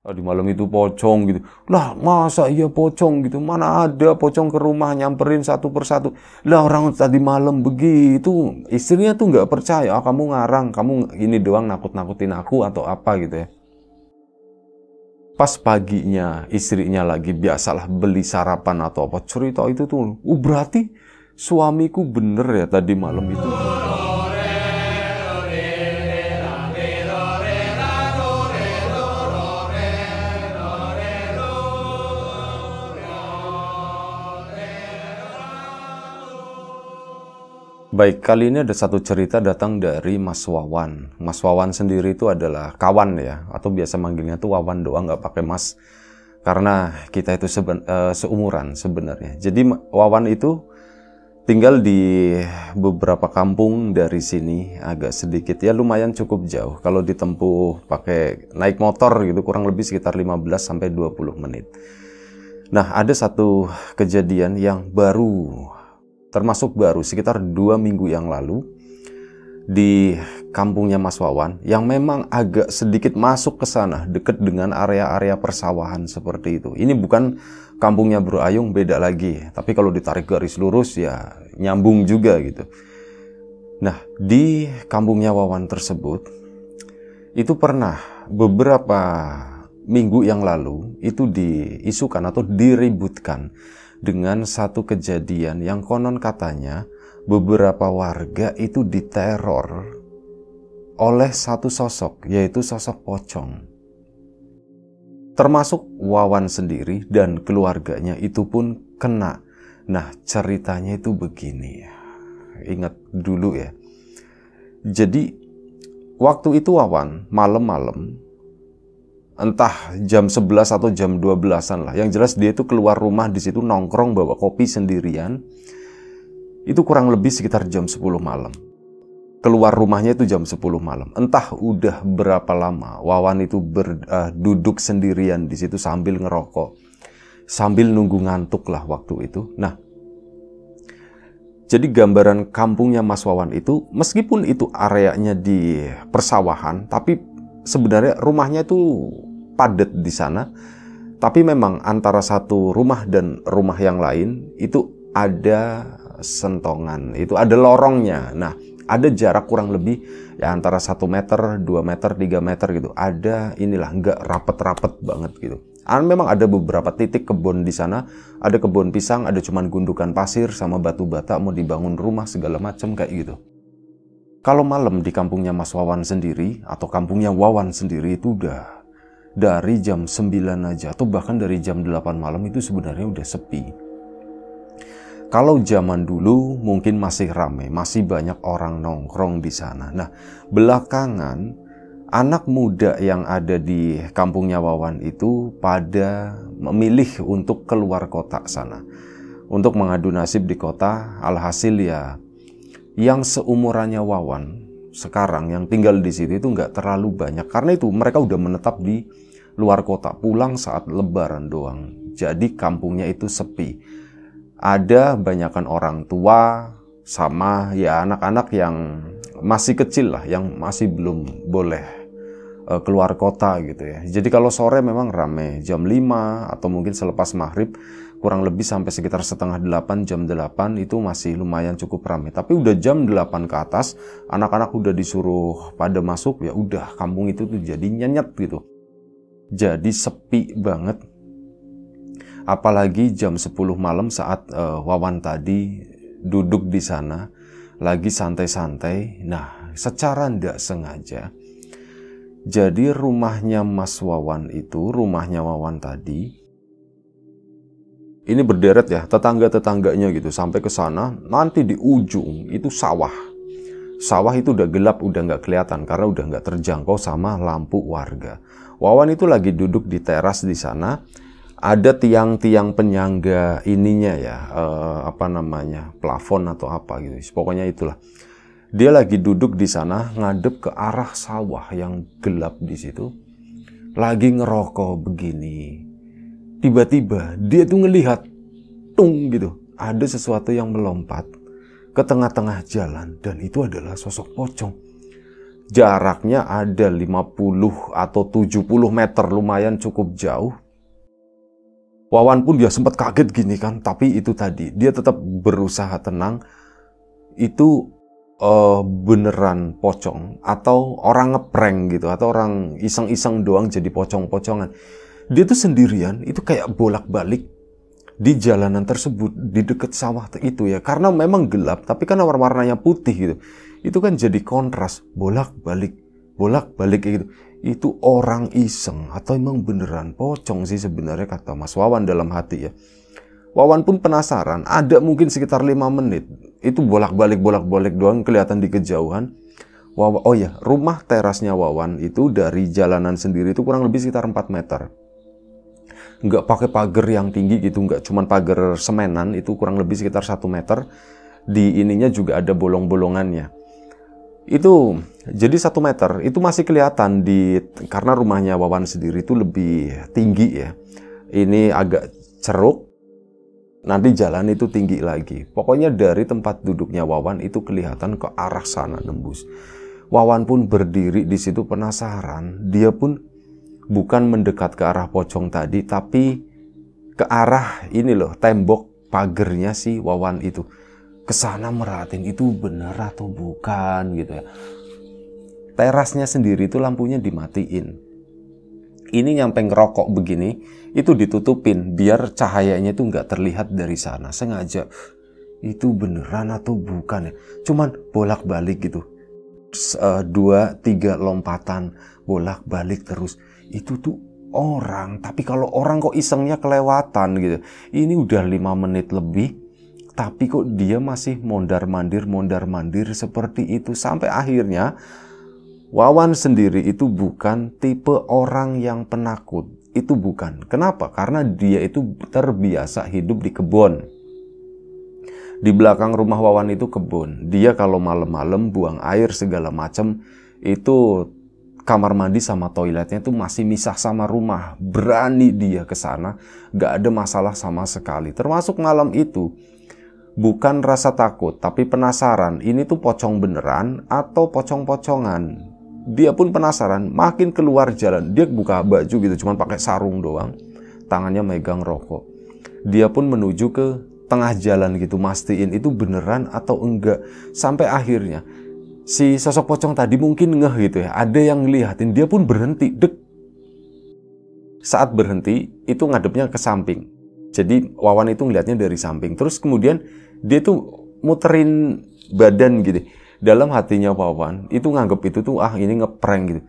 Ah, di malam itu pocong gitu. Lah masa iya pocong gitu? Mana ada pocong ke rumah nyamperin satu persatu. Lah orang tadi malam begitu. Istrinya tuh nggak percaya. Oh, kamu ngarang, kamu ini doang nakut-nakutin aku atau apa gitu ya. Pas paginya istrinya lagi biasalah beli sarapan atau apa cerita itu tuh. Oh berarti suamiku bener ya tadi malam itu. Baik, kali ini ada satu cerita datang dari Mas Wawan. Mas Wawan sendiri itu adalah kawan ya, atau biasa manggilnya tuh Wawan doang, nggak pakai Mas. Karena kita itu seben, uh, seumuran sebenarnya. Jadi Wawan itu tinggal di beberapa kampung dari sini, agak sedikit ya lumayan cukup jauh. Kalau ditempuh pakai naik motor gitu kurang lebih sekitar 15 sampai 20 menit. Nah, ada satu kejadian yang baru termasuk baru sekitar dua minggu yang lalu di kampungnya Mas Wawan yang memang agak sedikit masuk ke sana deket dengan area-area persawahan seperti itu. Ini bukan kampungnya Bro Ayung beda lagi, tapi kalau ditarik garis lurus ya nyambung juga gitu. Nah, di kampungnya Wawan tersebut itu pernah beberapa minggu yang lalu itu diisukan atau diributkan dengan satu kejadian yang konon katanya beberapa warga itu diteror oleh satu sosok, yaitu sosok pocong. Termasuk Wawan sendiri dan keluarganya itu pun kena. Nah, ceritanya itu begini. Ya. Ingat dulu ya. Jadi, waktu itu Wawan malam-malam entah jam 11 atau jam 12-an lah. Yang jelas dia itu keluar rumah di situ nongkrong bawa kopi sendirian. Itu kurang lebih sekitar jam 10 malam. Keluar rumahnya itu jam 10 malam. Entah udah berapa lama Wawan itu ber, uh, duduk sendirian di situ sambil ngerokok. Sambil nunggu ngantuk lah waktu itu. Nah, jadi gambaran kampungnya Mas Wawan itu meskipun itu areanya di persawahan tapi sebenarnya rumahnya itu padat di sana. Tapi memang antara satu rumah dan rumah yang lain itu ada sentongan, itu ada lorongnya. Nah, ada jarak kurang lebih ya antara 1 meter, 2 meter, 3 meter gitu. Ada inilah nggak rapet-rapet banget gitu. Dan memang ada beberapa titik kebun di sana, ada kebun pisang, ada cuman gundukan pasir sama batu bata mau dibangun rumah segala macam kayak gitu. Kalau malam di kampungnya Mas Wawan sendiri atau kampungnya Wawan sendiri itu udah dari jam 9 aja atau bahkan dari jam 8 malam itu sebenarnya udah sepi. Kalau zaman dulu mungkin masih ramai, masih banyak orang nongkrong di sana. Nah, belakangan anak muda yang ada di kampungnya Wawan itu pada memilih untuk keluar kota sana. Untuk mengadu nasib di kota, alhasil ya yang seumurannya Wawan sekarang yang tinggal di situ itu nggak terlalu banyak. Karena itu mereka udah menetap di luar kota, pulang saat lebaran doang. Jadi kampungnya itu sepi. Ada banyakan orang tua sama ya anak-anak yang masih kecil lah, yang masih belum boleh eh, keluar kota gitu ya. Jadi kalau sore memang rame jam 5 atau mungkin selepas maghrib kurang lebih sampai sekitar setengah delapan jam delapan itu masih lumayan cukup ramai tapi udah jam delapan ke atas anak-anak udah disuruh pada masuk ya udah kampung itu tuh jadi nyenyet gitu jadi sepi banget apalagi jam sepuluh malam saat uh, Wawan tadi duduk di sana lagi santai-santai nah secara tidak sengaja jadi rumahnya Mas Wawan itu rumahnya Wawan tadi ini berderet ya tetangga-tetangganya gitu sampai ke sana nanti di ujung itu sawah sawah itu udah gelap udah nggak kelihatan karena udah nggak terjangkau sama lampu warga Wawan itu lagi duduk di teras di sana ada tiang-tiang penyangga ininya ya eh, apa namanya plafon atau apa gitu pokoknya itulah dia lagi duduk di sana ngadep ke arah sawah yang gelap di situ lagi ngerokok begini tiba-tiba dia tuh ngelihat tung gitu ada sesuatu yang melompat ke tengah-tengah jalan dan itu adalah sosok pocong jaraknya ada 50 atau 70 meter lumayan cukup jauh Wawan pun dia sempat kaget gini kan tapi itu tadi dia tetap berusaha tenang itu uh, beneran pocong atau orang ngeprank gitu atau orang iseng-iseng doang jadi pocong-pocongan dia tuh sendirian, itu kayak bolak-balik di jalanan tersebut, di dekat sawah itu ya. Karena memang gelap, tapi kan warna-warnanya putih gitu. Itu kan jadi kontras, bolak-balik, bolak-balik gitu. Itu orang iseng atau emang beneran pocong sih sebenarnya kata Mas Wawan dalam hati ya. Wawan pun penasaran, ada mungkin sekitar lima menit. Itu bolak-balik, bolak-balik doang kelihatan di kejauhan. Wawan, oh ya, rumah terasnya Wawan itu dari jalanan sendiri itu kurang lebih sekitar 4 meter nggak pakai pagar yang tinggi gitu nggak cuman pagar semenan itu kurang lebih sekitar satu meter di ininya juga ada bolong-bolongannya itu jadi satu meter itu masih kelihatan di karena rumahnya Wawan sendiri itu lebih tinggi ya ini agak ceruk nanti jalan itu tinggi lagi pokoknya dari tempat duduknya Wawan itu kelihatan ke arah sana nembus Wawan pun berdiri di situ penasaran dia pun bukan mendekat ke arah pocong tadi, tapi ke arah ini loh, tembok pagernya si Wawan itu. Kesana meratin itu bener atau bukan gitu ya. Terasnya sendiri itu lampunya dimatiin. Ini nyampe ngerokok begini, itu ditutupin biar cahayanya itu nggak terlihat dari sana. Sengaja itu beneran atau bukan ya. Cuman bolak-balik gitu uh, dua tiga lompatan bolak-balik terus itu tuh orang tapi kalau orang kok isengnya kelewatan gitu ini udah lima menit lebih tapi kok dia masih mondar mandir mondar mandir seperti itu sampai akhirnya Wawan sendiri itu bukan tipe orang yang penakut itu bukan kenapa karena dia itu terbiasa hidup di kebun di belakang rumah Wawan itu kebun. Dia kalau malam-malam buang air segala macam itu kamar mandi sama toiletnya itu masih misah sama rumah. Berani dia ke sana, gak ada masalah sama sekali. Termasuk malam itu, bukan rasa takut, tapi penasaran. Ini tuh pocong beneran atau pocong-pocongan. Dia pun penasaran, makin keluar jalan. Dia buka baju gitu, cuman pakai sarung doang. Tangannya megang rokok. Dia pun menuju ke tengah jalan gitu mastiin itu beneran atau enggak sampai akhirnya si sosok pocong tadi mungkin ngeh gitu ya ada yang ngelihatin dia pun berhenti dek saat berhenti itu ngadepnya ke samping jadi Wawan itu ngelihatnya dari samping terus kemudian dia tuh muterin badan gitu dalam hatinya Wawan itu nganggep itu tuh ah ini ngeprank gitu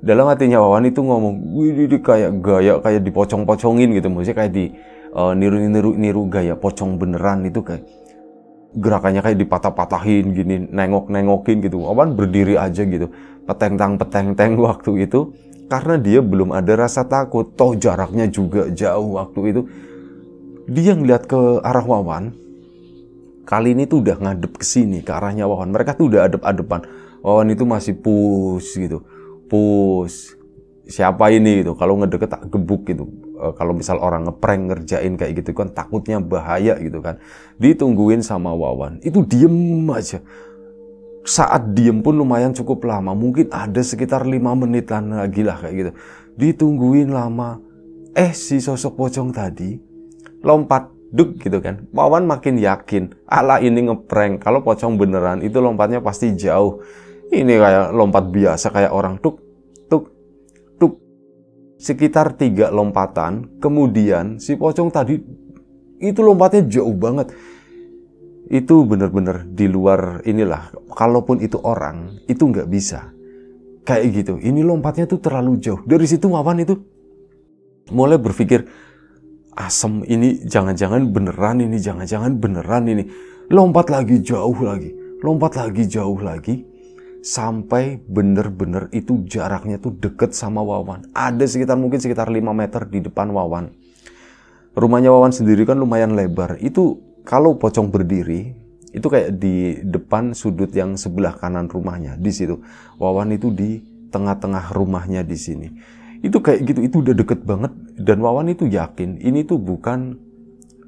dalam hatinya Wawan itu ngomong wih kayak gaya kayak dipocong-pocongin gitu maksudnya kayak di Eh, niru-niru niru gaya pocong beneran itu kayak gerakannya kayak dipatah-patahin gini nengok-nengokin gitu awan berdiri aja gitu peteng teng peteng-teng waktu itu karena dia belum ada rasa takut toh jaraknya juga jauh waktu itu dia ngeliat ke arah Wawan kali ini tuh udah ngadep ke sini ke arahnya Wawan mereka tuh udah adep-adepan Wawan itu masih push gitu push siapa ini gitu kalau ngedeket tak gebuk gitu Eh, kalau misal orang ngeprank ngerjain kayak gitu kan takutnya bahaya gitu kan ditungguin sama Wawan itu diem aja saat diem pun lumayan cukup lama mungkin ada sekitar lima menitan lagi lah kayak gitu ditungguin lama eh si sosok pocong tadi lompat duk gitu kan Wawan makin yakin ala ini ngeprank kalau pocong beneran itu lompatnya pasti jauh ini kayak lompat biasa kayak orang duk sekitar tiga lompatan. Kemudian si pocong tadi itu lompatnya jauh banget. Itu bener-bener di luar inilah. Kalaupun itu orang, itu nggak bisa. Kayak gitu. Ini lompatnya tuh terlalu jauh. Dari situ Wawan itu mulai berpikir, asem ini jangan-jangan beneran ini, jangan-jangan beneran ini. Lompat lagi jauh lagi, lompat lagi jauh lagi sampai bener-bener itu jaraknya tuh deket sama Wawan. Ada sekitar mungkin sekitar 5 meter di depan Wawan. Rumahnya Wawan sendiri kan lumayan lebar. Itu kalau pocong berdiri, itu kayak di depan sudut yang sebelah kanan rumahnya di situ. Wawan itu di tengah-tengah rumahnya di sini. Itu kayak gitu, itu udah deket banget dan Wawan itu yakin ini tuh bukan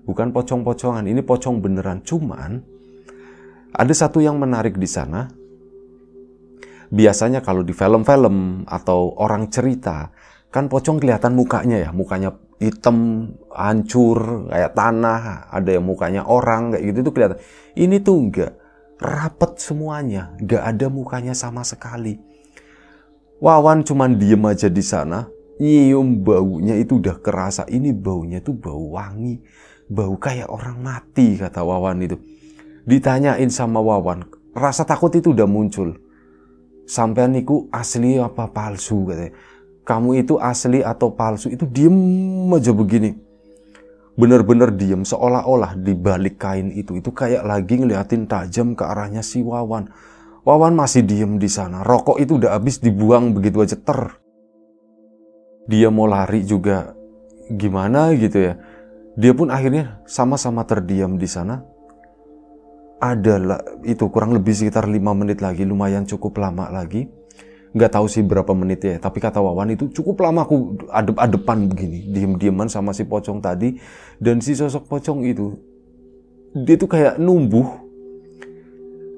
bukan pocong-pocongan, ini pocong beneran. Cuman ada satu yang menarik di sana, biasanya kalau di film-film atau orang cerita, kan pocong kelihatan mukanya ya, mukanya hitam, hancur, kayak tanah, ada yang mukanya orang, kayak gitu itu kelihatan. Ini tuh enggak, rapet semuanya, enggak ada mukanya sama sekali. Wawan cuman diem aja di sana, nyium baunya itu udah kerasa, ini baunya tuh bau wangi, bau kayak orang mati kata Wawan itu. Ditanyain sama Wawan, rasa takut itu udah muncul sampean niku asli apa palsu katanya kamu itu asli atau palsu itu diem aja begini bener-bener diem seolah-olah di balik kain itu itu kayak lagi ngeliatin tajam ke arahnya si Wawan Wawan masih diem di sana rokok itu udah habis dibuang begitu aja ter dia mau lari juga gimana gitu ya dia pun akhirnya sama-sama terdiam di sana adalah itu kurang lebih sekitar 5 menit lagi lumayan cukup lama lagi nggak tahu sih berapa menit ya tapi kata Wawan itu cukup lama aku adep-adepan begini diem-dieman sama si pocong tadi dan si sosok pocong itu dia tuh kayak numbuh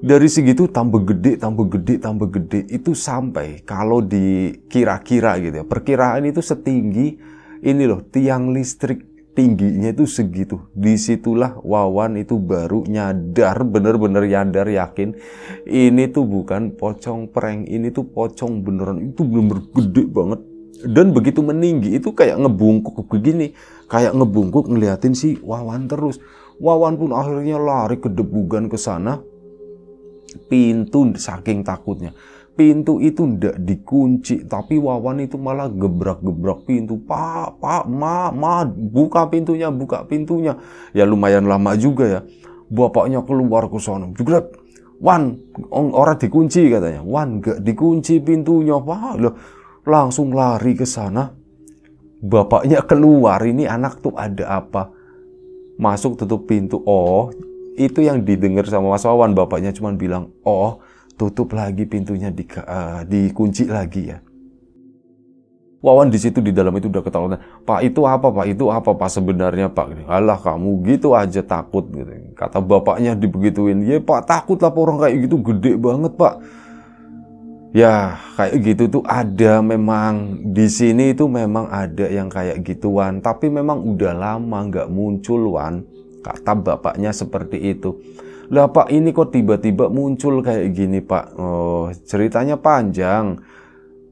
dari segitu tambah gede tambah gede tambah gede itu sampai kalau dikira-kira gitu ya perkiraan itu setinggi ini loh tiang listrik tingginya itu segitu. Disitulah Wawan itu baru nyadar, bener-bener nyadar yakin ini tuh bukan pocong prank, ini tuh pocong beneran. Itu bener-bener gede banget. Dan begitu meninggi itu kayak ngebungkuk begini, kayak ngebungkuk ngeliatin si Wawan terus. Wawan pun akhirnya lari ke debugan ke sana. Pintu saking takutnya pintu itu ndak dikunci tapi Wawan itu malah gebrak-gebrak pintu pak pak ma ma buka pintunya buka pintunya ya lumayan lama juga ya bapaknya keluar ke sana Juga, Wan orang dikunci katanya Wan gak dikunci pintunya pak loh langsung lari ke sana bapaknya keluar ini anak tuh ada apa masuk tutup pintu oh itu yang didengar sama Mas Wawan bapaknya cuman bilang oh tutup lagi pintunya di, uh, dikunci lagi ya Wawan di situ di dalam itu udah ketahuan Pak itu apa Pak itu apa Pak sebenarnya Pak gitu. Allah kamu gitu aja takut gitu. kata bapaknya dibegituin ya Pak takut lah orang kayak gitu gede banget Pak ya kayak gitu tuh ada memang di sini itu memang ada yang kayak gituan tapi memang udah lama nggak muncul Wan kata bapaknya seperti itu lah Pak ini kok tiba-tiba muncul kayak gini Pak oh, ceritanya panjang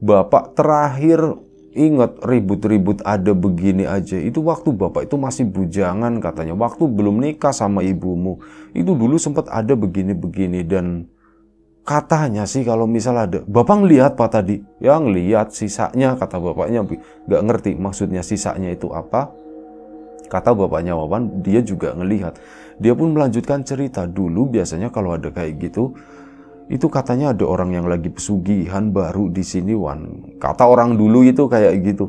Bapak terakhir ingat ribut-ribut ada begini aja itu waktu Bapak itu masih bujangan katanya waktu belum nikah sama ibumu itu dulu sempat ada begini-begini dan katanya sih kalau misal ada bapak ngelihat pak tadi yang lihat sisanya kata bapaknya nggak ngerti maksudnya sisanya itu apa Kata bapaknya Wawan, dia juga ngelihat. Dia pun melanjutkan cerita. Dulu biasanya kalau ada kayak gitu, itu katanya ada orang yang lagi pesugihan baru di sini Wan. Kata orang dulu itu kayak gitu.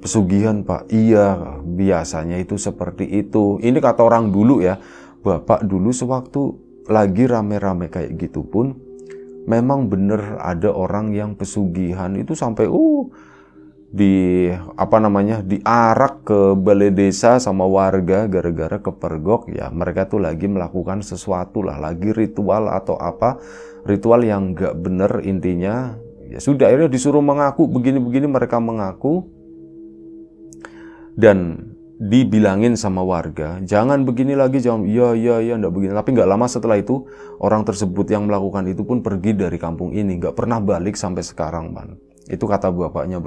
Pesugihan Pak, iya biasanya itu seperti itu. Ini kata orang dulu ya. Bapak dulu sewaktu lagi rame-rame kayak gitu pun memang bener ada orang yang pesugihan itu sampai uh di apa namanya diarak ke balai desa sama warga gara-gara kepergok ya mereka tuh lagi melakukan sesuatu lah lagi ritual atau apa ritual yang gak bener intinya ya sudah akhirnya disuruh mengaku begini-begini mereka mengaku dan dibilangin sama warga jangan begini lagi jangan iya iya iya ndak begini tapi nggak lama setelah itu orang tersebut yang melakukan itu pun pergi dari kampung ini nggak pernah balik sampai sekarang man itu kata bapaknya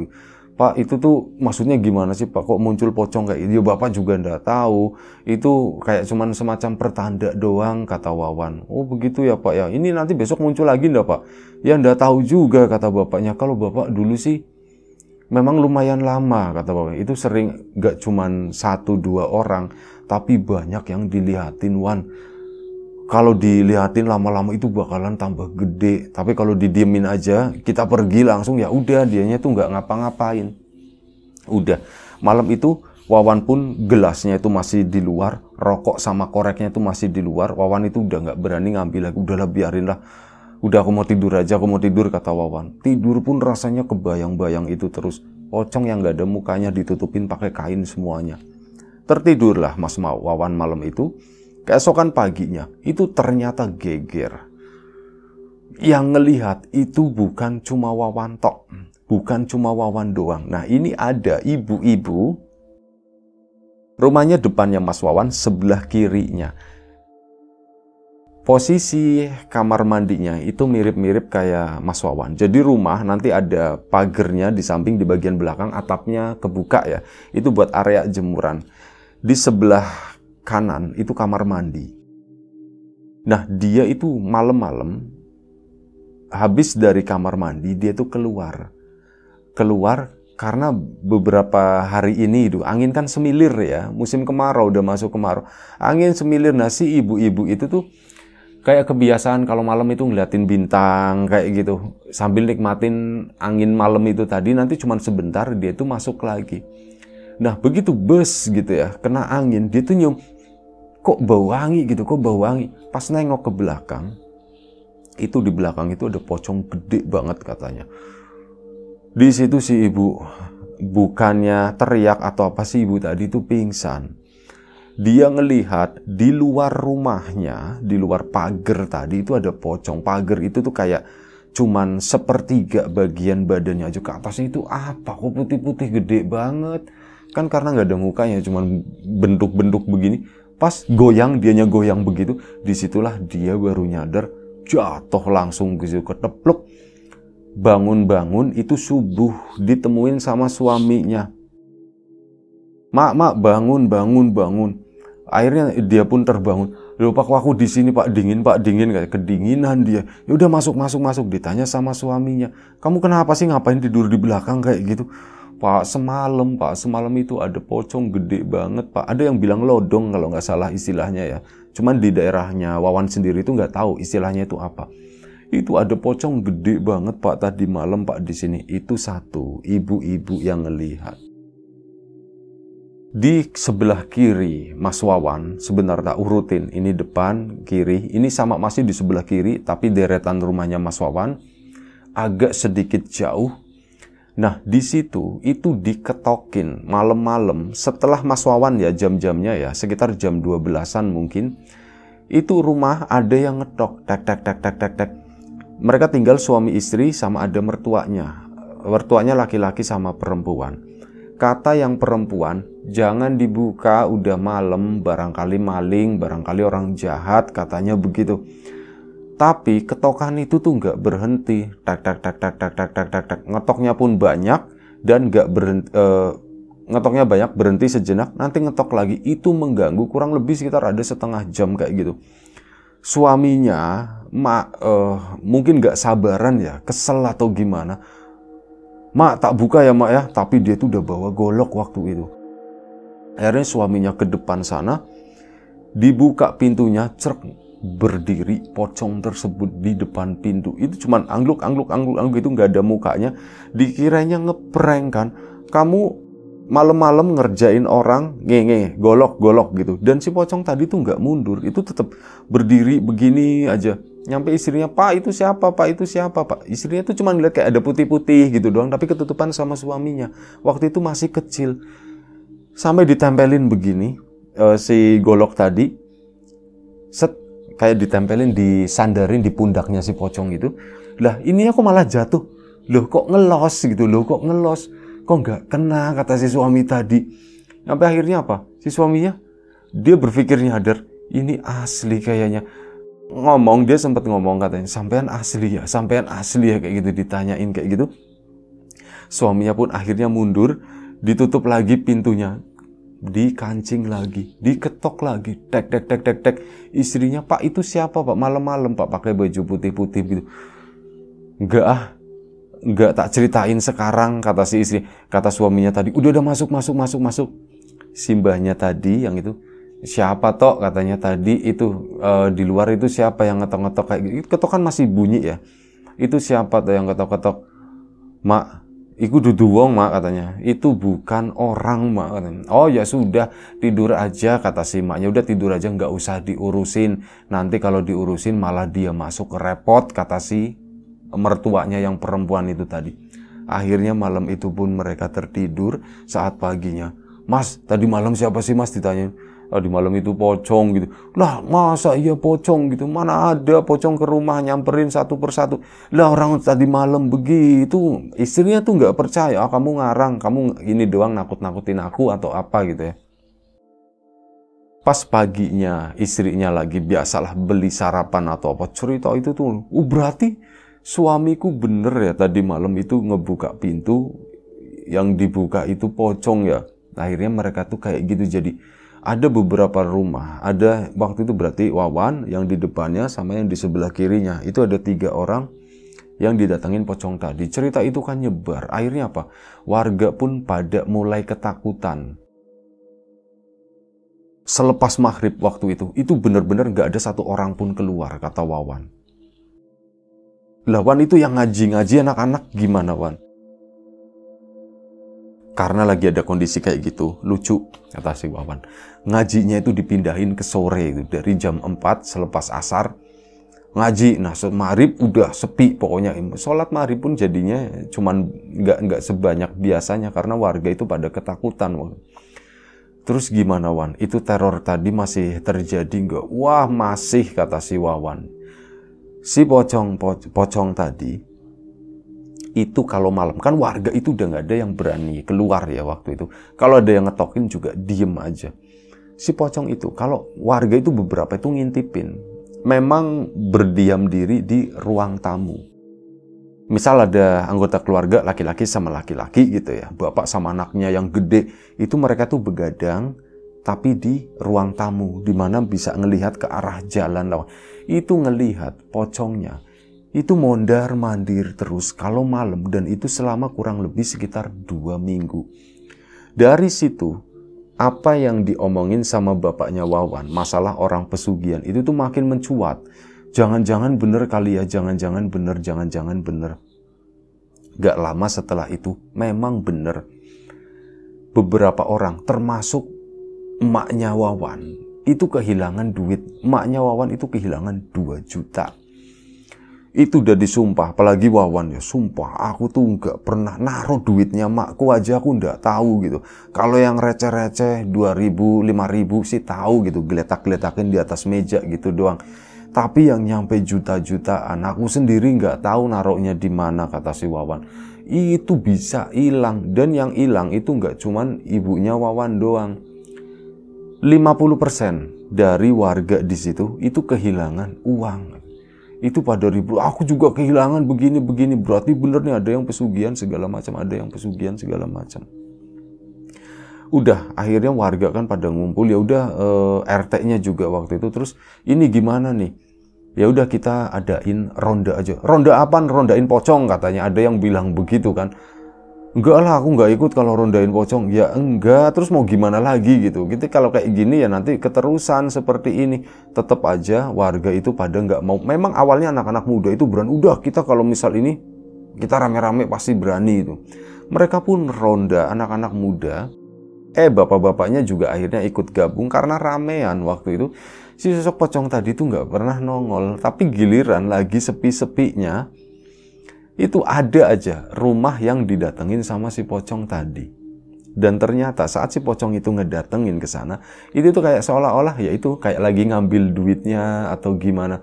Pak itu tuh maksudnya gimana sih Pak kok muncul pocong kayak gitu Bapak juga ndak tahu. Itu kayak cuman semacam pertanda doang kata Wawan. Oh begitu ya Pak ya. Ini nanti besok muncul lagi ndak Pak? Ya ndak tahu juga kata bapaknya. Kalau bapak dulu sih memang lumayan lama kata bapak. Itu sering gak cuman satu dua orang tapi banyak yang dilihatin Wan kalau dilihatin lama-lama itu bakalan tambah gede. Tapi kalau didiemin aja, kita pergi langsung ya udah dianya tuh nggak ngapa-ngapain. Udah. Malam itu Wawan pun gelasnya itu masih di luar, rokok sama koreknya itu masih di luar. Wawan itu udah nggak berani ngambil lagi, udahlah biarinlah. Udah aku mau tidur aja, aku mau tidur kata Wawan. Tidur pun rasanya kebayang-bayang itu terus. Pocong yang nggak ada mukanya ditutupin pakai kain semuanya. Tertidurlah Mas Wawan malam itu Keesokan paginya, itu ternyata geger. Yang ngelihat itu bukan cuma Wawan tok, bukan cuma Wawan doang. Nah, ini ada ibu-ibu rumahnya depannya Mas Wawan, sebelah kirinya. Posisi kamar mandinya itu mirip-mirip kayak Mas Wawan. Jadi rumah nanti ada pagernya di samping di bagian belakang atapnya kebuka ya. Itu buat area jemuran. Di sebelah kanan itu kamar mandi. Nah, dia itu malam-malam habis dari kamar mandi dia itu keluar. Keluar karena beberapa hari ini itu angin kan semilir ya, musim kemarau udah masuk kemarau. Angin semilir nah si ibu-ibu itu tuh kayak kebiasaan kalau malam itu ngeliatin bintang kayak gitu sambil nikmatin angin malam itu tadi nanti cuman sebentar dia itu masuk lagi nah begitu bus gitu ya kena angin dia tuh nyium kok bau wangi gitu, kok bau wangi. Pas nengok ke belakang, itu di belakang itu ada pocong gede banget katanya. Di situ si ibu bukannya teriak atau apa sih ibu tadi itu pingsan. Dia ngelihat di luar rumahnya, di luar pagar tadi itu ada pocong. Pagar itu tuh kayak cuman sepertiga bagian badannya aja ke atasnya itu apa kok putih-putih gede banget. Kan karena nggak ada mukanya, cuman bentuk-bentuk begini Pas goyang, dianya goyang begitu, disitulah dia baru nyadar, jatuh langsung ke gitu ketepluk. Bangun-bangun itu subuh ditemuin sama suaminya. Mak, mak bangun, bangun, bangun. Akhirnya dia pun terbangun. lupa pak aku di sini pak dingin pak dingin kayak kedinginan dia. Ya udah masuk masuk masuk ditanya sama suaminya. Kamu kenapa sih ngapain tidur di belakang kayak gitu? Pak, semalam Pak, semalam itu ada pocong gede banget Pak. Ada yang bilang lodong kalau nggak salah istilahnya ya. Cuman di daerahnya Wawan sendiri itu nggak tahu istilahnya itu apa. Itu ada pocong gede banget Pak tadi malam Pak di sini. Itu satu ibu-ibu yang ngelihat. Di sebelah kiri Mas Wawan sebenarnya urutin. Ini depan kiri, ini sama masih di sebelah kiri tapi deretan rumahnya Mas Wawan agak sedikit jauh Nah, di situ itu diketokin malam-malam setelah Mas Wawan ya jam-jamnya ya, sekitar jam 12-an mungkin. Itu rumah ada yang ngetok, tek tek tek tek tek tek. Mereka tinggal suami istri sama ada mertuanya. Mertuanya laki-laki sama perempuan. Kata yang perempuan, jangan dibuka udah malam, barangkali maling, barangkali orang jahat, katanya begitu. Tapi ketokan itu tuh nggak berhenti, tak tak tak tak tak tak tak tak tak ngetoknya pun banyak dan nggak berhenti, uh, ngetoknya banyak berhenti sejenak, nanti ngetok lagi itu mengganggu kurang lebih sekitar ada setengah jam kayak gitu. Suaminya ma, uh, mungkin nggak sabaran ya, kesel atau gimana. Mak tak buka ya mak ya, tapi dia tuh udah bawa golok waktu itu. Akhirnya suaminya ke depan sana, dibuka pintunya, cerk, berdiri pocong tersebut di depan pintu itu cuman angluk angluk angluk angluk itu nggak ada mukanya dikiranya ngeprank kan kamu malam-malam ngerjain orang ngenge golok golok gitu dan si pocong tadi tuh nggak mundur itu tetap berdiri begini aja nyampe istrinya pak itu siapa pak itu siapa pak istrinya tuh cuma ngeliat kayak ada putih-putih gitu doang tapi ketutupan sama suaminya waktu itu masih kecil sampai ditempelin begini uh, si golok tadi set kayak ditempelin, disandarin di pundaknya si pocong itu. Lah ini aku malah jatuh. Loh kok ngelos gitu, loh kok ngelos. Kok nggak kena kata si suami tadi. Sampai akhirnya apa? Si suaminya, dia berpikirnya nyadar, ini asli kayaknya. Ngomong, dia sempat ngomong katanya, sampean asli ya, sampean asli ya kayak gitu, ditanyain kayak gitu. Suaminya pun akhirnya mundur, ditutup lagi pintunya dikancing lagi, diketok lagi, tek tek tek tek tek. Istrinya, "Pak, itu siapa, Pak? Malam-malam, Pak, pakai baju putih-putih gitu." Enggak ah. Enggak tak ceritain sekarang kata si istri, kata suaminya tadi. Udah udah masuk masuk masuk masuk. Simbahnya tadi yang itu siapa tok katanya tadi itu uh, di luar itu siapa yang ngetok-ngetok kayak gitu. Ketokan masih bunyi ya. Itu siapa tuh yang ketok ketok Mak, Iku dudu wong mak katanya. Itu bukan orang mak Oh ya sudah tidur aja kata si maknya. Udah tidur aja nggak usah diurusin. Nanti kalau diurusin malah dia masuk repot kata si mertuanya yang perempuan itu tadi. Akhirnya malam itu pun mereka tertidur saat paginya. Mas, tadi malam siapa sih mas ditanya? Ah, di malam itu pocong gitu. Lah masa iya pocong gitu? Mana ada pocong ke rumah nyamperin satu persatu. Lah orang tadi malam begitu. Istrinya tuh nggak percaya. Oh, kamu ngarang, kamu ini doang nakut-nakutin aku atau apa gitu ya. Pas paginya istrinya lagi biasalah beli sarapan atau apa cerita itu tuh. Uh berarti suamiku bener ya tadi malam itu ngebuka pintu yang dibuka itu pocong ya. Akhirnya mereka tuh kayak gitu jadi ada beberapa rumah. Ada waktu itu berarti Wawan yang di depannya sama yang di sebelah kirinya. Itu ada tiga orang yang didatangin pocong tadi. Cerita itu kan nyebar. Akhirnya apa? Warga pun pada mulai ketakutan. Selepas maghrib waktu itu, itu benar-benar nggak ada satu orang pun keluar, kata Wawan. Lawan itu yang ngaji-ngaji anak-anak gimana, Wan? Karena lagi ada kondisi kayak gitu, lucu, kata si Wawan ngajinya itu dipindahin ke sore gitu. dari jam 4 selepas asar ngaji nah marib udah sepi pokoknya sholat marib pun jadinya cuman nggak nggak sebanyak biasanya karena warga itu pada ketakutan terus gimana wan itu teror tadi masih terjadi nggak wah masih kata si wawan si pocong po, pocong tadi itu kalau malam kan warga itu udah nggak ada yang berani keluar ya waktu itu kalau ada yang ngetokin juga diem aja si pocong itu kalau warga itu beberapa itu ngintipin memang berdiam diri di ruang tamu misal ada anggota keluarga laki-laki sama laki-laki gitu ya bapak sama anaknya yang gede itu mereka tuh begadang tapi di ruang tamu di mana bisa ngelihat ke arah jalan lawan. Itu ngelihat pocongnya. Itu mondar mandir terus kalau malam dan itu selama kurang lebih sekitar dua minggu. Dari situ apa yang diomongin sama bapaknya Wawan, masalah orang pesugihan itu tuh makin mencuat. Jangan-jangan bener kali ya, jangan-jangan bener, jangan-jangan bener. Gak lama setelah itu, memang bener. Beberapa orang, termasuk emaknya Wawan, itu kehilangan duit. Emaknya Wawan itu kehilangan 2 juta itu udah disumpah apalagi Wawan ya sumpah aku tuh nggak pernah naruh duitnya makku aja aku nggak tahu gitu kalau yang receh-receh 2000 5000 sih tahu gitu geletak-geletakin di atas meja gitu doang tapi yang nyampe juta-jutaan aku sendiri nggak tahu naruhnya di mana kata si Wawan itu bisa hilang dan yang hilang itu nggak cuman ibunya Wawan doang 50% dari warga di situ itu kehilangan uang itu pada ribu aku juga kehilangan begini begini berarti bener nih ada yang pesugihan segala macam ada yang pesugihan segala macam udah akhirnya warga kan pada ngumpul ya udah eh, RT-nya juga waktu itu terus ini gimana nih ya udah kita adain ronda aja ronda apa rondain pocong katanya ada yang bilang begitu kan enggak lah aku enggak ikut kalau rondain pocong ya enggak terus mau gimana lagi gitu kita kalau kayak gini ya nanti keterusan seperti ini tetap aja warga itu pada enggak mau memang awalnya anak-anak muda itu berani udah kita kalau misal ini kita rame-rame pasti berani itu mereka pun ronda anak-anak muda eh bapak-bapaknya juga akhirnya ikut gabung karena ramean waktu itu si sosok pocong tadi itu nggak pernah nongol tapi giliran lagi sepi-sepinya itu ada aja rumah yang didatengin sama si pocong tadi. Dan ternyata saat si pocong itu ngedatengin ke sana, itu tuh kayak seolah-olah ya itu kayak lagi ngambil duitnya atau gimana.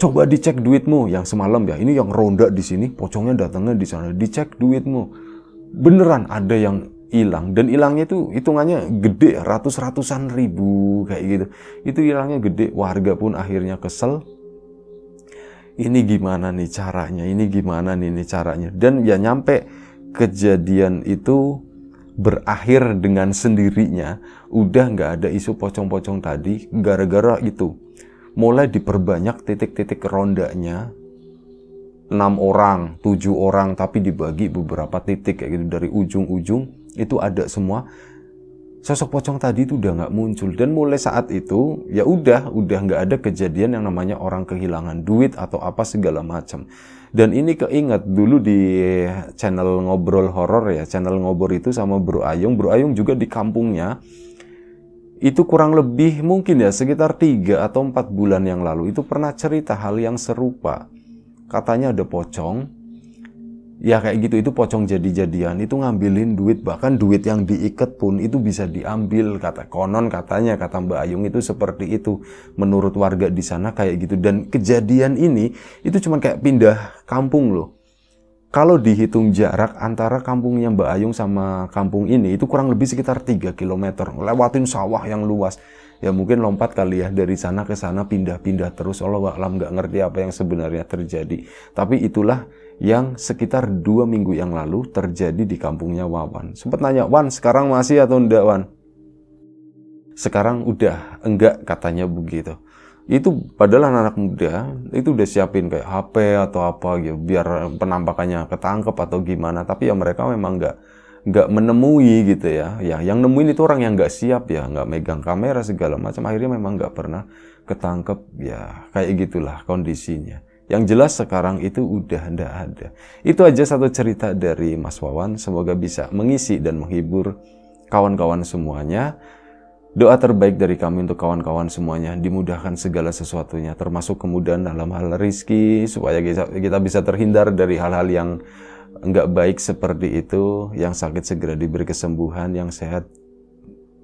Coba dicek duitmu yang semalam ya. Ini yang ronda di sini, pocongnya datangnya di sana. Dicek duitmu. Beneran ada yang hilang dan hilangnya itu hitungannya gede ratus ratusan ribu kayak gitu itu hilangnya gede warga pun akhirnya kesel ini gimana nih caranya, ini gimana nih ini caranya. Dan ya nyampe kejadian itu berakhir dengan sendirinya, udah nggak ada isu pocong-pocong tadi, gara-gara itu. Mulai diperbanyak titik-titik rondanya, enam orang, tujuh orang, tapi dibagi beberapa titik kayak gitu dari ujung-ujung itu ada semua sosok pocong tadi itu udah nggak muncul dan mulai saat itu ya udah udah nggak ada kejadian yang namanya orang kehilangan duit atau apa segala macam dan ini keinget dulu di channel ngobrol horor ya channel ngobrol itu sama Bro Ayung Bro Ayung juga di kampungnya itu kurang lebih mungkin ya sekitar 3 atau 4 bulan yang lalu itu pernah cerita hal yang serupa katanya ada pocong ya kayak gitu itu pocong jadi-jadian itu ngambilin duit bahkan duit yang diikat pun itu bisa diambil kata konon katanya kata Mbak Ayung itu seperti itu menurut warga di sana kayak gitu dan kejadian ini itu cuma kayak pindah kampung loh kalau dihitung jarak antara kampungnya Mbak Ayung sama kampung ini itu kurang lebih sekitar 3 km lewatin sawah yang luas ya mungkin lompat kali ya dari sana ke sana pindah-pindah terus Allah alam nggak ngerti apa yang sebenarnya terjadi tapi itulah yang sekitar dua minggu yang lalu terjadi di kampungnya Wawan. Sempat nanya, Wan sekarang masih atau enggak Wan? Sekarang udah, enggak katanya begitu. Itu padahal anak, -anak muda itu udah siapin kayak HP atau apa gitu biar penampakannya ketangkep atau gimana. Tapi ya mereka memang enggak nggak menemui gitu ya ya yang nemuin itu orang yang nggak siap ya nggak megang kamera segala macam akhirnya memang nggak pernah ketangkep ya kayak gitulah kondisinya yang jelas sekarang itu udah ndak ada. Itu aja satu cerita dari Mas Wawan. Semoga bisa mengisi dan menghibur kawan-kawan semuanya. Doa terbaik dari kami untuk kawan-kawan semuanya dimudahkan segala sesuatunya termasuk kemudahan dalam hal rizki supaya kita bisa terhindar dari hal-hal yang nggak baik seperti itu yang sakit segera diberi kesembuhan yang sehat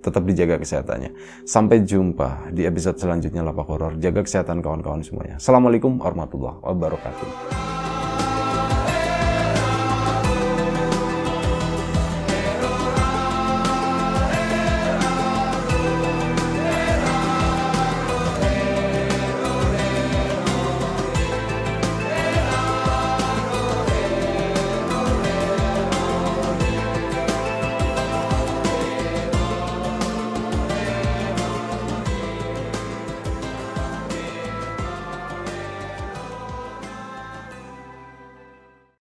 tetap dijaga kesehatannya. Sampai jumpa di episode selanjutnya Lapak Horor. Jaga kesehatan kawan-kawan semuanya. Assalamualaikum warahmatullahi wabarakatuh.